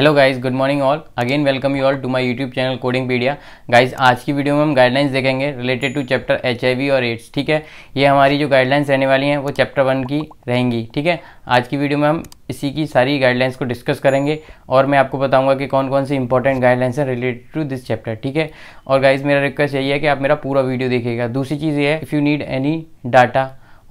hello guys good morning all again welcome you all to my YouTube channel coding pedia guys आज की video में हम guidelines देखेंगे related to chapter H और AIDS ठीक है ये हमारी जो गाइडलाइंस रहने वाली हैं वो चैप्टर वन की रहेंगी ठीक है आज की वीडियो में हम इसी की सारी गाइडलाइंस को डिस्कस करेंगे और मैं आपको बताऊंगा कि कौन कौन सी इंपॉर्टेंट गाइडलाइंस हैं रिलेटेड टू दिस चैप्टर ठीक है और गाइज मेरा रिक्वेस्ट यही है कि आप मेरा पूरा वीडियो देखिएगा दूसरी चीज़ ये है if you need any data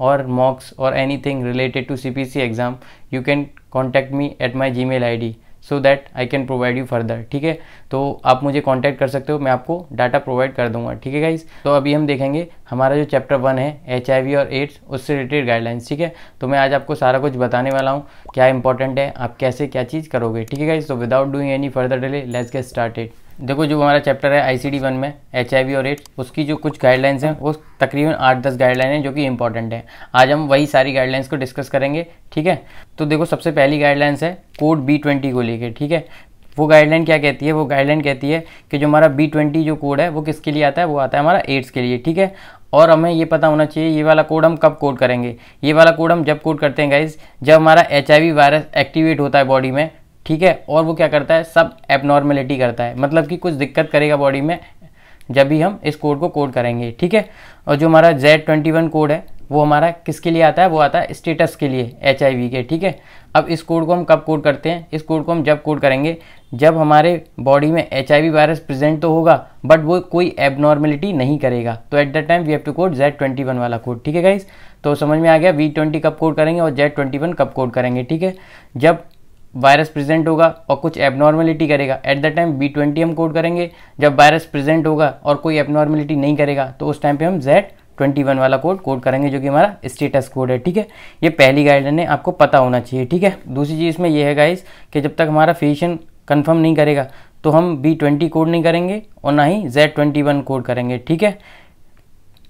और मॉक्स और any related to C exam you can contact me at my Gmail so that I can provide you further ठीक है तो आप मुझे कॉन्टैक्ट कर सकते हो मैं आपको डाटा प्रोवाइड कर दूंगा ठीक है गाइज तो अभी हम देखेंगे हमारा जो चैप्टर वन है एच और एड्स उससे रिलेटेड गाइडलाइंस ठीक है तो मैं आज आपको सारा कुछ बताने वाला हूँ क्या इंपॉर्टेंट है आप कैसे क्या चीज़ करोगे ठीक है गाइज तो without doing any further delay let's get started देखो जो हमारा चैप्टर है आई वन में एच और एड्स उसकी जो कुछ गाइडलाइंस हैं वो तकरीबन आठ दस गाइडलाइन हैं जो कि इंपॉर्टेंट है आज हम वही सारी गाइडलाइंस को डिस्कस करेंगे ठीक है तो देखो सबसे पहली गाइडलाइंस है कोड बी ट्वेंटी को लेकर ठीक है वो गाइडलाइन क्या कहती है वो गाइडलाइन कहती है कि जो हमारा बी ट्वेंटी जो कोड है वो किसके लिए आता है वो आता है हमारा एड्स के लिए ठीक है और हमें ये पता होना चाहिए ये वाला कोड हम कब कोड करेंगे ये वाला कोड हम जब कोड करते हैं गाइज जब हमारा एच वायरस एक्टिवेट होता है बॉडी में ठीक है और वो क्या करता है सब एबनॉर्मेलिटी करता है मतलब कि कुछ दिक्कत करेगा बॉडी में जब भी हम इस कोड को कोड करेंगे ठीक है और जो हमारा जेड ट्वेंटी वन कोड है वो हमारा किसके लिए आता है वो आता है स्टेटस के लिए एच के ठीक है अब इस कोड को हम कब कोड करते हैं इस कोड को हम जब कोड करेंगे जब हमारे बॉडी में एच वायरस प्रेजेंट तो होगा बट वो कोई एबनॉर्मेलिटी नहीं करेगा तो at the time we have to code Z twenty one वाला कोड ठीक है गाइज तो समझ में आ गया वी ट्वेंटी कब कोड करेंगे और जेड ट्वेंटी वन कब कोड करेंगे ठीक है जब वायरस प्रेजेंट होगा और कुछ एबनॉर्मेलिटी करेगा at the time B twenty हम कोड करेंगे जब वायरस प्रेजेंट होगा और कोई एबनॉर्मेलिटी नहीं करेगा तो उस टाइम पे हम जेड ट्वेंटी वन वाला कोड कोड करेंगे जो कि हमारा स्टेटस कोड है ठीक है ये पहली गाइडलाइन है आपको पता होना चाहिए ठीक है दूसरी चीज़ इसमें यह है गाइस कि जब तक हमारा फेशन कन्फर्म नहीं करेगा तो हम बी ट्वेंटी कोड नहीं करेंगे और ना ही जेड ट्वेंटी वन कोड करेंगे ठीक है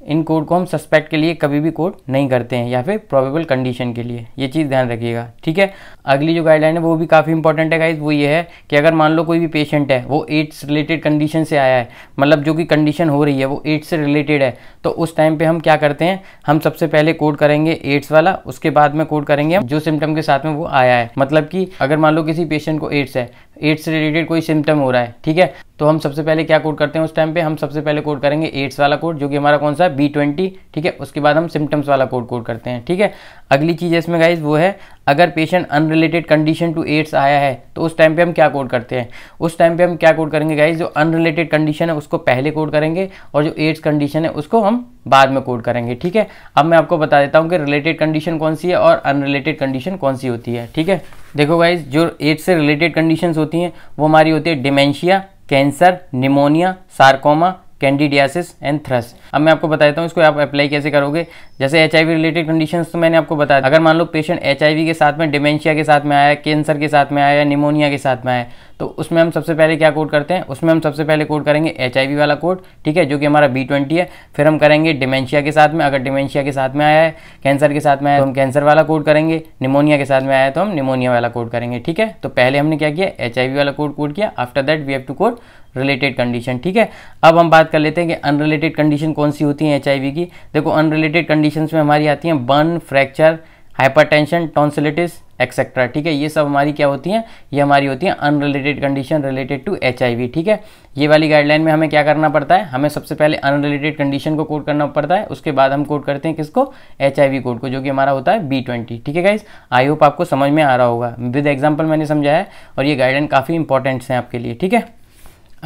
इन कोड को हम सस्पेक्ट के लिए कभी भी कोड नहीं करते हैं या फिर प्रोबेबल कंडीशन के लिए ये चीज़ ध्यान रखिएगा ठीक है अगली जो गाइडलाइन है वो भी काफ़ी इंपॉर्टेंट है गाइज वो ये है कि अगर मान लो कोई भी पेशेंट है वो एड्स रिलेटेड कंडीशन से आया है मतलब जो कि कंडीशन हो रही है वो एड्स से रिलेटेड है तो उस टाइम पर हम क्या करते हैं हम सबसे पहले कोड करेंगे एड्स वाला उसके बाद में कोड करेंगे जो सिम्टम के साथ में वो आया है मतलब कि अगर मान लो किसी पेशेंट को एड्स है एड्स से रिलेटेड कोई सिम्टम हो रहा है ठीक है तो हम सबसे पहले क्या कोड करते हैं उस टाइम पे हम सबसे पहले कोड करेंगे एड्स वाला कोड जो कि हमारा कौन सा बी ट्वेंटी ठीक है उसके बाद हम सिम्टम्स वाला कोड कोड करते हैं ठीक है अगली चीज़ है इसमें गाइज वो है अगर patient unrelated condition to AIDS आया है तो उस टाइम पे हम क्या कोड करते हैं उस टाइम पे हम क्या कोड करेंगे गाइज जो अनरिलेटेड कंडीशन है उसको पहले कोड करेंगे और जो एड्स कंडीशन है उसको हम बाद में कोड करेंगे ठीक है अब मैं आपको बता देता हूँ कि रिलेटेड कंडीशन कौन सी है और अनरिलेटेड कंडीशन कौन सी होती है ठीक है देखो गाइज जो एड्स से रिलेटेड कंडीशन होती हैं वो हमारी होती है dementia cancer pneumonia sarcoma candidiasis and thrush अब मैं आपको बताता हूँ इसको आप अप्लाई कैसे करोगे जैसे एच रिलेटेड कंडीशन तो मैंने आपको बताया अगर मान लो पेशेंट एच के साथ में डिमेंशिया के साथ में आया कैंसर के साथ में आया निमोनिया के साथ में आया तो उसमें हम सबसे पहले क्या कोड करते हैं उसमें हम सबसे पहले कोड करेंगे एच वाला कोड ठीक है जो कि हमारा बी है फिर हम करेंगे डिमेंशिया के साथ में अगर डिमेंशिया के साथ में आया है कैंसर के साथ में आया तो हम कैंसर वाला कोड करेंगे निमोनिया के साथ में आया तो हम निमोनिया वाला कोड करेंगे ठीक है तो पहले हमने क्या किया एच वाला कोड कोड किया after that we have to code related condition ठीक है अब हम बात कर लेते हैं कि अनरिलेटेड कंडीशन कौन सी होती है एच की देखो अनरिलेटेड कंडीशन में हमारी आती हैं burn fracture hypertension tonsillitis etcetera ठीक है ये सब हमारी क्या होती हैं ये हमारी होती हैं unrelated condition related to H ठीक है ये वाली गाइडलाइन में हमें क्या करना पड़ता है हमें सबसे पहले अनरिलेटेड कंडीशन को कोड करना पड़ता है उसके बाद हम कोड करते हैं किसको एच कोड को जो कि हमारा होता है बी ठीक है गाइज आई होप आपको समझ में आ रहा होगा विद एग्जाम्पल मैंने समझाया है और ये गाइडलाइन काफ़ी इंपॉर्टेंट्स हैं आपके लिए ठीक है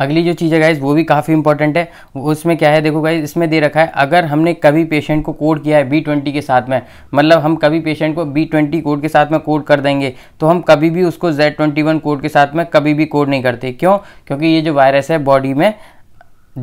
अगली जो चीज़ है गाइज वो भी काफ़ी इंपॉर्टेंट है उसमें क्या है देखो गाइज इसमें दे रखा है अगर हमने कभी पेशेंट को कोड किया है बी ट्वेंटी के साथ में मतलब हम कभी पेशेंट को बी ट्वेंटी कोड के साथ में कोड कर देंगे तो हम कभी भी उसको जेड ट्वेंटी वन कोड के साथ में कभी भी कोड नहीं करते क्यों क्योंकि ये जो वायरस है बॉडी में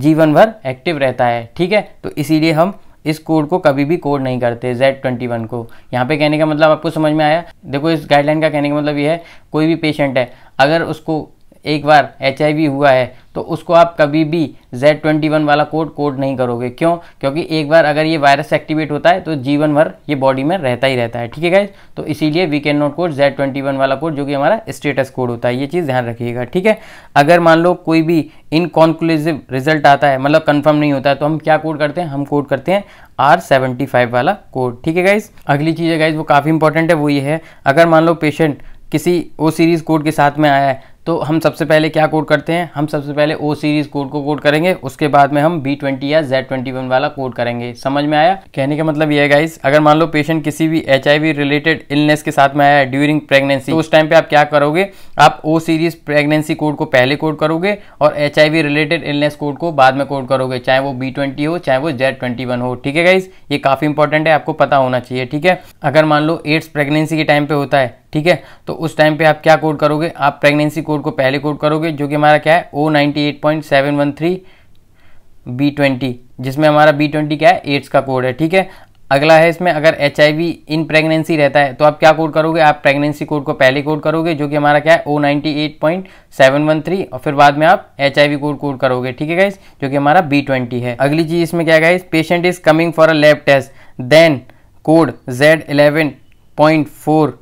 जीवन भर एक्टिव रहता है ठीक है तो इसीलिए हम इस कोड को कभी भी कोड नहीं करते जेड ट्वेंटी वन को यहाँ पे कहने का मतलब आपको समझ में आया देखो इस गाइडलाइन का कहने का मतलब ये है कोई भी पेशेंट है अगर उसको एक बार एच हुआ है तो उसको आप कभी भी जेड ट्वेंटी वन वाला कोड कोड नहीं करोगे क्यों क्योंकि एक बार अगर ये वायरस एक्टिवेट होता है तो जीवन भर ये बॉडी में रहता ही रहता है ठीक है गाइज तो इसीलिए we can not code Z twenty one वाला कोड जो कि हमारा स्टेटस कोड होता है ये चीज़ ध्यान रखिएगा ठीक है अगर मान लो कोई भी इनकॉन्क्लूसिव रिजल्ट आता है मतलब कन्फर्म नहीं होता है तो हम क्या कोड करते हैं हम कोड करते हैं आर सेवेंटी फाइव वाला कोड ठीक है गाइज अगली चीज़ है गाइज वो काफ़ी इंपॉर्टेंट है वो ये है अगर मान लो पेशेंट किसी ओ सीरीज़ कोड के साथ में आया है तो हम सबसे पहले क्या कोड करते हैं हम सबसे पहले ओ सीरीज़ कोड को कोड करेंगे उसके बाद में हम बी ट्वेंटी या जेड ट्वेंटी वन वाला कोड करेंगे समझ में आया कहने का मतलब यह है गाइस अगर मान लो पेशेंट किसी भी एच रिलेटेड इलनेस के साथ में आया है ड्यूरिंग प्रेगनेंसी तो उस टाइम पे आप क्या करोगे आप ओ सीरीज़ प्रेगनेंसी कोड को पहले कोड करोगे और एच रिलेटेड इलनेस कोड को बाद में कोड करोगे चाहे वो बी ट्वेंटी हो चाहे वो जेड ट्वेंटी वन हो ठीक है गाइज ये काफ़ी इंपॉर्टेंट है आपको पता होना चाहिए ठीक है अगर मान लो एड्स प्रेगनेंसी के टाइम पे होता है ठीक है तो उस टाइम पे आप क्या कोड करोगे आप प्रेगनेंसी कोड को पहले कोड करोगे जो कि हमारा क्या है O ninety eight point seven one three B twenty जिसमें हमारा बी ट्वेंटी क्या है एड्स का कोड है ठीक है अगला है इसमें अगर एच इन प्रेगनेंसी रहता है तो आप क्या कोड करोगे आप प्रेगनेंसी कोड को पहले कोड करोगे जो कि हमारा क्या है O ninety eight point seven one three और फिर बाद में आप एच कोड कोड करोगे ठीक है गाइज जो कि हमारा बी ट्वेंटी है अगली चीज़ इसमें क्या guys patient is coming for a lab test then code Z eleven point four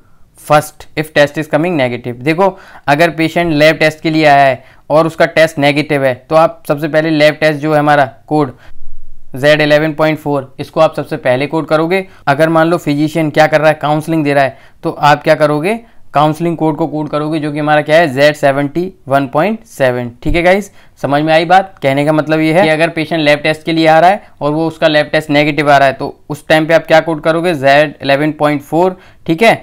first if test is coming negative देखो अगर पेशेंट लैब टेस्ट के लिए आया है और उसका टेस्ट नेगेटिव है तो आप सबसे पहले लैब टेस्ट जो है हमारा कोड जेड पॉइंट फोर इसको आप सबसे पहले कोड करोगे अगर मान लो फिजिशियन क्या कर रहा है काउंसलिंग दे रहा है तो आप क्या करोगे काउंसलिंग कोड को कोड करोगे जो कि हमारा क्या है Z seventy one point seven ठीक है गाइस समझ में आई बात कहने का मतलब ये है कि अगर पेशेंट लैब टेस्ट के लिए आ रहा है और वो उसका लैब टेस्ट नेगेटिव आ रहा है तो उस टाइम पे आप क्या कोड करोगे जेड पॉइंट फोर ठीक है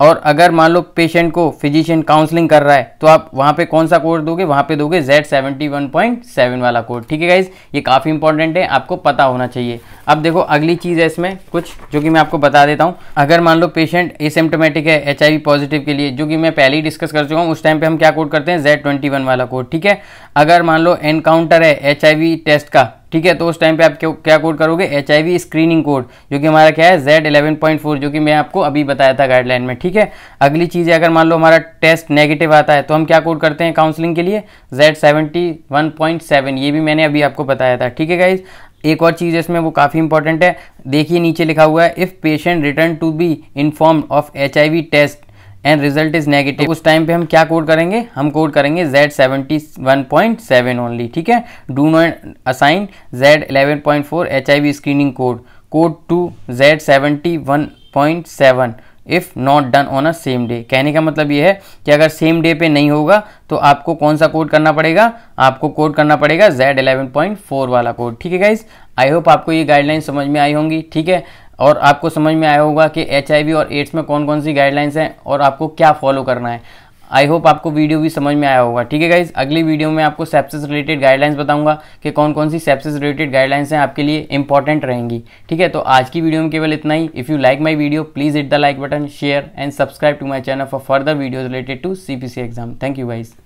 और अगर मान लो पेशेंट को फिजिशियन काउंसलिंग कर रहा है तो आप वहाँ पे कौन सा कोड दोगे वहाँ पे दोगे Z seventy one point seven वाला कोड ठीक है गाइज ये काफ़ी इंपॉर्टेंट है आपको पता होना चाहिए अब देखो अगली चीज़ है इसमें कुछ जो कि मैं आपको बता देता हूँ अगर मान लो पेशेंट एसिम्टोमेटिक है एच पॉजिटिव के लिए जो कि मैं पहले ही डिस्कस कर चुका हूँ उस टाइम पर हम क्या कोड करते हैं जेड ट्वेंटी वन वाला कोड ठीक है अगर मान लो एनकाउंटर है एच टेस्ट का ठीक है तो उस टाइम पे आप क्या कोड करोगे एच स्क्रीनिंग कोड जो कि हमारा क्या है जेड एलेवन पॉइंट फोर जो कि मैं आपको अभी बताया था गाइडलाइन में ठीक है अगली चीज़ है अगर मान लो हमारा टेस्ट नेगेटिव आता है तो हम क्या कोड करते हैं काउंसलिंग के लिए Z seventy one point seven ये भी मैंने अभी आपको बताया था ठीक है गाइज़ एक और चीज़ इसमें वो काफ़ी इंपॉर्टेंट है देखिए नीचे लिखा हुआ है if patient return to be inform of H test and result is negative उस टाइम पे हम क्या कोड करेंगे हम कोड करेंगे Z seventy one point seven only ठीक है do not assign Z eleven point four H I V screening code code to Z seventy one point seven if not done on a same day कहने का मतलब ये है कि अगर same day पे नहीं होगा तो आपको कौन सा कोड करना पड़ेगा आपको कोड करना पड़ेगा जेड इलेवन पॉइंट फोर वाला कोड ठीक है गाइज आई होप आपको ये गाइडलाइन समझ में आई होंगी ठीक है और आपको समझ में आया होगा कि एच और एड्स में कौन कौन सी गाइडलाइंस हैं और आपको क्या फॉलो करना है आई होप आपको वीडियो भी समझ में आया होगा ठीक है गाइज अगली वीडियो में आपको सेप्सिस रिलेटेड गाइडलाइंस बताऊंगा कि कौन कौन सी सेप्सिस रिलेटेड गाइडलाइंस हैं आपके लिए इंपॉर्टेंट रहेंगी ठीक है तो आज की वीडियो में केवल इतना ही if you like my video please hit the like button share and subscribe to my channel for further videos related to C exam thank you guys